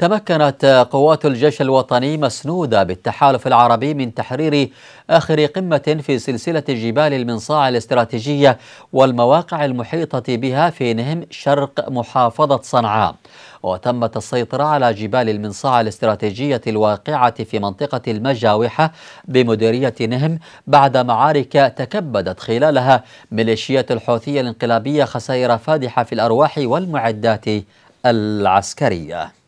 تمكنت قوات الجيش الوطني مسنودة بالتحالف العربي من تحرير آخر قمة في سلسلة جبال المنصاع الاستراتيجية والمواقع المحيطة بها في نهم شرق محافظة صنعاء وتمت السيطرة على جبال المنصاع الاستراتيجية الواقعة في منطقة المجاوحة بمديرية نهم بعد معارك تكبدت خلالها ميليشيات الحوثية الانقلابية خسائر فادحة في الأرواح والمعدات العسكرية